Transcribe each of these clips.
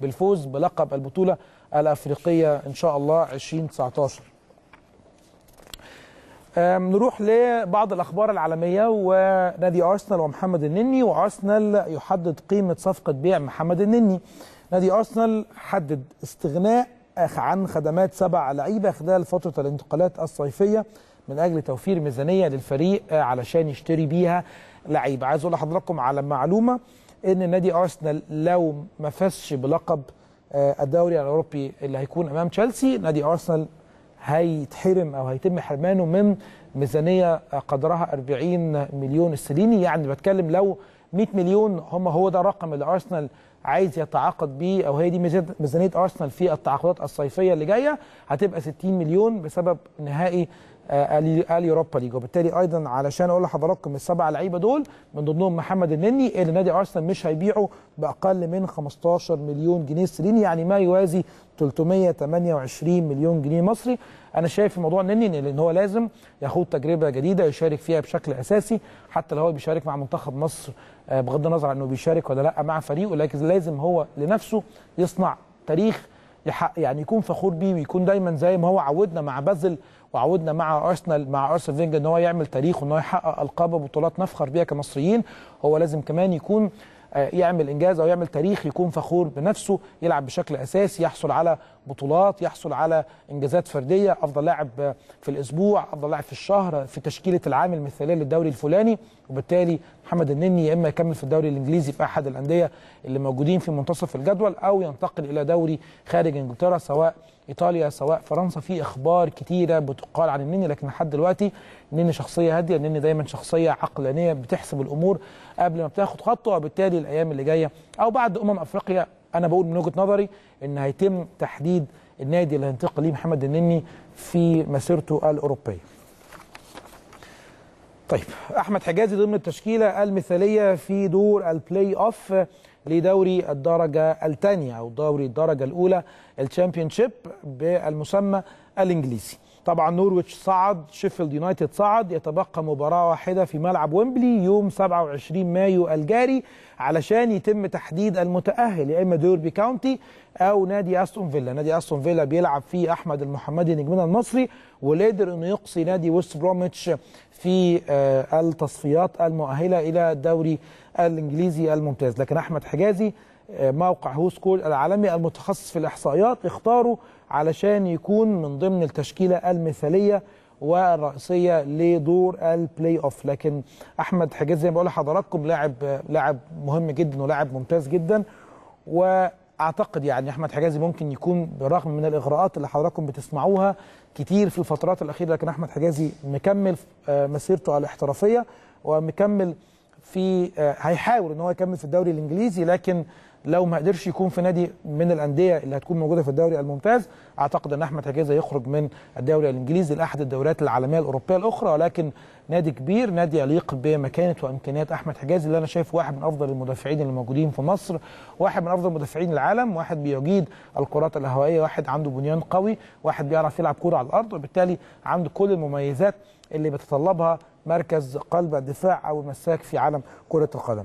بالفوز بلقب البطولة الأفريقية إن شاء الله 2019 نروح لبعض الأخبار العالمية ونادي أرسنال ومحمد النني وأرسنال يحدد قيمة صفقة بيع محمد النني نادي أرسنال حدد استغناء عن خدمات سبع لعيبة خلال فترة الانتقالات الصيفية من أجل توفير ميزانية للفريق آه، علشان يشتري بيها لعيبة عايز أقول لحضراتكم على معلومة ان نادي ارسنال لو ما فازش بلقب آه، الدوري الاوروبي اللي هيكون امام تشيلسي نادي ارسنال هيتحرم او هيتم حرمانه من ميزانيه قدرها 40 مليون استرليني يعني بتكلم لو 100 مليون هم هو ده الرقم اللي ارسنال عايز يتعاقد بيه او هي دي ميزانيه ارسنال في التعاقدات الصيفيه اللي جايه هتبقى 60 مليون بسبب نهائي آه، اليوروبا ليج وبالتالي ايضا علشان اقول لحضراتكم السبع لعيبه دول من ضمنهم محمد النني اللي نادي ارسنال مش هيبيعه باقل من 15 مليون جنيه استرليني يعني ما يوازي 328 مليون جنيه مصري انا شايف في موضوع النني لان هو لازم يخوض تجربه جديده يشارك فيها بشكل اساسي حتى لو هو بيشارك مع منتخب مصر آه، بغض النظر عن انه بيشارك ولا لا مع فريقه لكن لازم هو لنفسه يصنع تاريخ يحق يعني يكون فخور بيه ويكون دايما زي ما هو عودنا مع بازل وعودنا مع ارسنال مع ارسنال فينجر ان هو يعمل تاريخ وان هو يحقق القاب وبطولات نفخر بيها كمصريين هو لازم كمان يكون آه، يعمل انجاز او يعمل تاريخ يكون فخور بنفسه يلعب بشكل اساسي يحصل على بطولات يحصل على انجازات فرديه افضل لاعب في الاسبوع افضل لاعب في الشهر في تشكيله العام المثاليه للدوري الفلاني وبالتالي محمد النني يا اما يكمل في الدوري الانجليزي في احد الانديه اللي موجودين في منتصف الجدول او ينتقل الى دوري خارج انجلترا سواء ايطاليا سواء فرنسا في اخبار كتيره بتقال عن النني لكن لحد دلوقتي مني شخصيه هاديه مني دايما شخصيه عقلانيه بتحسب الامور قبل ما بتاخد خطوه وبالتالي الايام اللي جايه او بعد امم افريقيا انا بقول من وجهه نظري ان هيتم تحديد النادي اللي هينتقل ليه محمد النني في مسيرته الاوروبيه. طيب احمد حجازي ضمن التشكيله المثاليه في دور البلاي اوف لدوري الدرجه الثانيه او دوري الدرجه الاولى الشامبيونشيب بالمسمى الانجليزي. طبعا نورويتش صعد شيفيلد يونايتد صعد يتبقى مباراة واحدة في ملعب ويمبلي يوم 27 مايو الجاري علشان يتم تحديد المتأهل يا إما ديربي كاونتي أو نادي أستون فيلا نادي أستون فيلا بيلعب فيه أحمد المحمدي نجمنا المصري وقدر إنه يقصي نادي ويست بروميتش في آه، التصفيات المؤهلة إلى الدوري الإنجليزي الممتاز لكن أحمد حجازي آه، موقع هو سكول العالمي المتخصص في الإحصائيات اختاروا علشان يكون من ضمن التشكيلة المثالية والرئيسية لدور البلاي اوف لكن احمد حجاز زي ما بقول لحضراتكم لاعب لاعب مهم جدا ولاعب ممتاز جدا واعتقد يعني احمد حجازي ممكن يكون بالرغم من الاغراءات اللي حضراتكم بتسمعوها كتير في الفترات الاخيره لكن احمد حجازي مكمل آه، مسيرته الاحترافيه ومكمل في آه، هيحاول ان هو يكمل في الدوري الانجليزي لكن لو ما قدرش يكون في نادي من الانديه اللي هتكون موجوده في الدوري الممتاز اعتقد ان احمد حجازي يخرج من الدوري الانجليزي لاحد الدوريات العالميه الاوروبيه الاخرى ولكن نادي كبير نادي يليق بمكانه وامكانيات احمد حجازي اللي انا شايف واحد من افضل المدافعين اللي موجودين في مصر واحد من افضل مدافعين العالم واحد بيجيد الكرات الهوائيه واحد عنده بنيان قوي واحد بيعرف يلعب كوره على الارض وبالتالي عنده كل المميزات اللي بتطلبها مركز قلب الدفاع او مساك في عالم كره القدم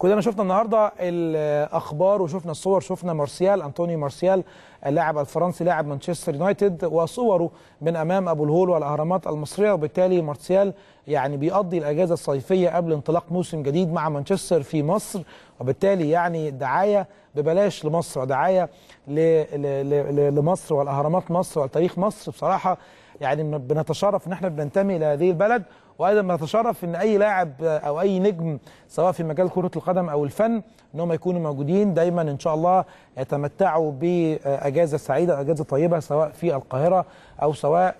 كلنا شفنا النهارده الاخبار وشفنا الصور شفنا مارسيال انطوني مارسيال اللاعب الفرنسي لاعب مانشستر يونايتد وصوره من امام ابو الهول والاهرامات المصريه وبالتالي مارسيال يعني بيقضي الاجازه الصيفيه قبل انطلاق موسم جديد مع مانشستر في مصر وبالتالي يعني دعاية ببلاش لمصر ودعاية لمصر والأهرامات مصر وتاريخ مصر بصراحة يعني بنتشرف ان احنا بننتمي الى هذه البلد وايضا بنتشرف ان اي لاعب او اي نجم سواء في مجال كره القدم او الفن ان هم يكونوا موجودين دايما ان شاء الله يتمتعوا باجازه سعيده واجازه اجازه طيبه سواء في القاهره او سواء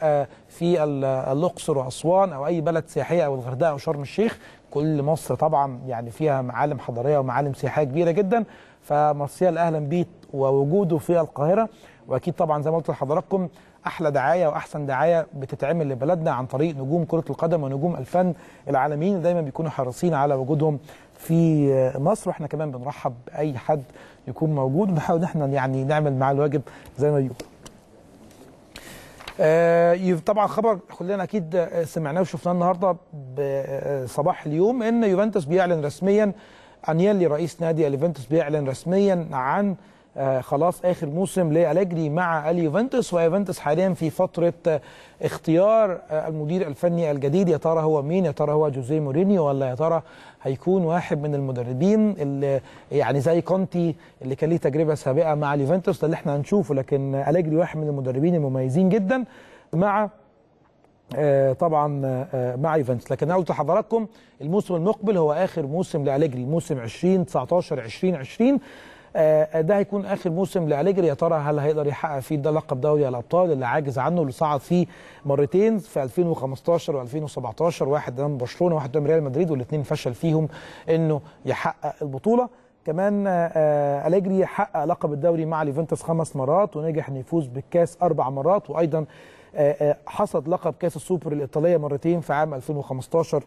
في الاقصر واسوان او اي بلد سياحيه او الغردقه او شرم الشيخ كل مصر طبعا يعني فيها معالم حضاريه ومعالم سياحيه كبيره جدا فمرسيال اهلا بيه ووجوده في القاهره واكيد طبعا زي ما قلت لحضراتكم احلى دعايه واحسن دعايه بتتعمل لبلدنا عن طريق نجوم كره القدم ونجوم الفن العالميين دايما بيكونوا حريصين على وجودهم في مصر واحنا كمان بنرحب باي حد يكون موجود ونحاول احنا يعني نعمل معاه الواجب زي ما بيقولوا آه، طبعا خبر كلنا اكيد آه، سمعناه وشفناه النهارده بصباح آه، اليوم ان يوفنتوس بيعلن رسميا انيلي رئيس نادي اليوفنتوس بيعلن رسميا عن آه، خلاص اخر موسم لالجري مع اليوفنتوس ويوفنتوس حاليا في فتره آه، اختيار آه، المدير الفني الجديد يا ترى هو مين يا ترى هو جوزيه مورينيو ولا يا ترى هيكون واحد من المدربين اللي يعني زي كونتي اللي كان ليه تجربه سابقه مع اليوفنتوس ده اللي احنا هنشوفه لكن أليجري واحد من المدربين المميزين جدا مع طبعا مع يوفنتوس لكن انا قلت لحضراتكم الموسم المقبل هو اخر موسم لأليجري موسم 20 2020 20 20 آه، ده هيكون اخر موسم لاليجري يا ترى هل هيقدر يحقق فيه ده لقب دوري الابطال اللي عاجز عنه اللي صعد فيه مرتين في 2015 و2017 واحد امام برشلونه واحد امام ريال مدريد والاثنين فشل فيهم انه يحقق البطوله كمان آه، آه، اليجري حقق لقب الدوري مع اليوفنتوس خمس مرات ونجح انه يفوز بالكاس اربع مرات وايضا حصد لقب كاس السوبر الايطاليه مرتين في عام 2015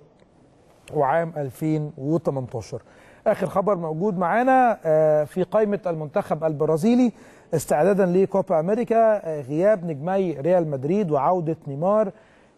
وعام 2018 اخر خبر موجود معانا آه، في قائمه المنتخب البرازيلي استعدادا لكوبا امريكا آه، غياب نجمي ريال مدريد وعوده نيمار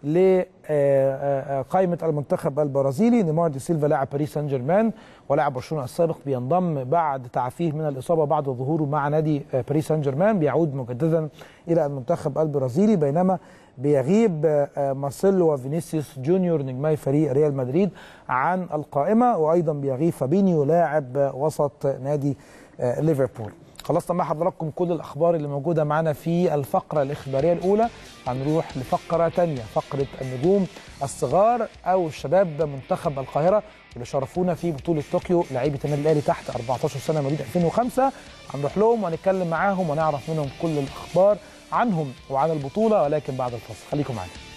لقائمه المنتخب البرازيلي نيمار دي سيلفا لاعب باريس سان جيرمان ولاعب برشلونه السابق بينضم بعد تعافيه من الاصابه بعد ظهوره مع نادي باريس سان جيرمان بيعود مجددا الى المنتخب البرازيلي بينما بيغيب مارسيلو وفينيسيوس جونيور نجمي فريق ريال مدريد عن القائمه وايضا بيغيب فابينيو لاعب وسط نادي ليفربول خلصنا مع حضراتكم كل الأخبار اللي موجودة معنا في الفقرة الإخبارية الأولى هنروح لفقرة ثانيه فقرة النجوم الصغار أو الشباب منتخب القاهرة اللي شرفونا في بطولة طوكيو لعيبة النادي الأهلي تحت 14 سنة مواليد 2005 هنروح لهم وهنتكلم معاهم ونعرف منهم كل الأخبار عنهم وعن البطولة ولكن بعد الفصل خليكم معانا